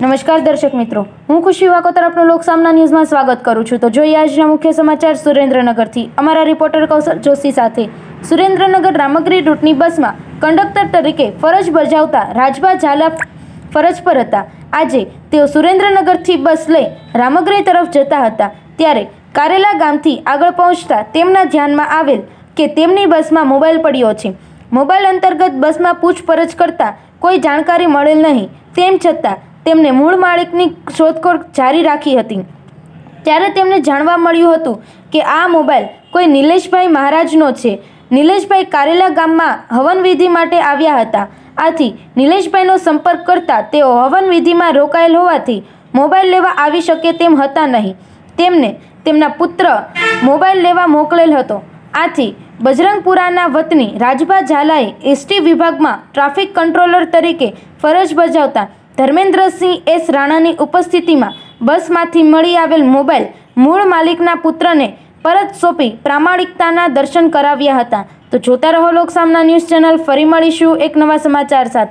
નમસ્કાર દર્શક મિત્રો હું ખુશી વાકો તરફનું લોકસામના ન્યૂઝમાં સ્વાગત કરું છું તો જોઈએ આજના મુખ્ય સમાચાર સુરેન્દ્રનગરથી અમારા રિપોર્ટર કૌશલ જોશી સાથે સુરેન્દ્રનગર રામગ્રી રૂટની બસમાં કંડક્ટર તરીકે ફરજ બજાવતા રાજભા ઝાલા ફરજ પર હતા આજે તેઓ સુરેન્દ્રનગરથી બસ લઈ રામગીરી તરફ જતા હતા ત્યારે કારેલા ગામથી આગળ પહોંચતા તેમના ધ્યાનમાં આવેલ કે તેમની બસમાં મોબાઈલ પડ્યો છે મોબાઈલ અંતર્ગત બસમાં પૂછપરછ કરતા કોઈ જાણકારી મળેલ નહીં તેમ છતાં તેમને મૂળ માલિકની શોધખોળ જારી રાખી હતી ત્યારે તેમને જાણવા મળ્યું હતું કે આ મોબાઈલ કોઈ નિલેશભાઈ મહારાજનો છે નિલેશભાઈ કારેલા ગામમાં હવનવિધિ માટે આવ્યા હતા આથી નિલેશભાઈનો સંપર્ક કરતા તેઓ હવનવિધિમાં રોકાયેલ હોવાથી મોબાઈલ લેવા આવી શકે તેમ હતા નહીં તેમને તેમના પુત્ર મોબાઈલ લેવા મોકલેલ હતો આથી બજરંગપુરાના વતની રાજભા ઝાલાએ એસટી વિભાગમાં ટ્રાફિક કંટ્રોલર તરીકે ફરજ બજાવતા ધર્મેન્દ્રસિંહ એસ રાણાની ઉપસ્થિતિમાં બસમાંથી મળી આવેલ મોબાઈલ મૂળ માલિકના પુત્રને પરત સોંપી પ્રામાણિકતાના દર્શન કરાવ્યા હતા તો જોતા રહો લોકસામના ન્યૂઝ ચેનલ ફરી મળીશું એક નવા સમાચાર સાથે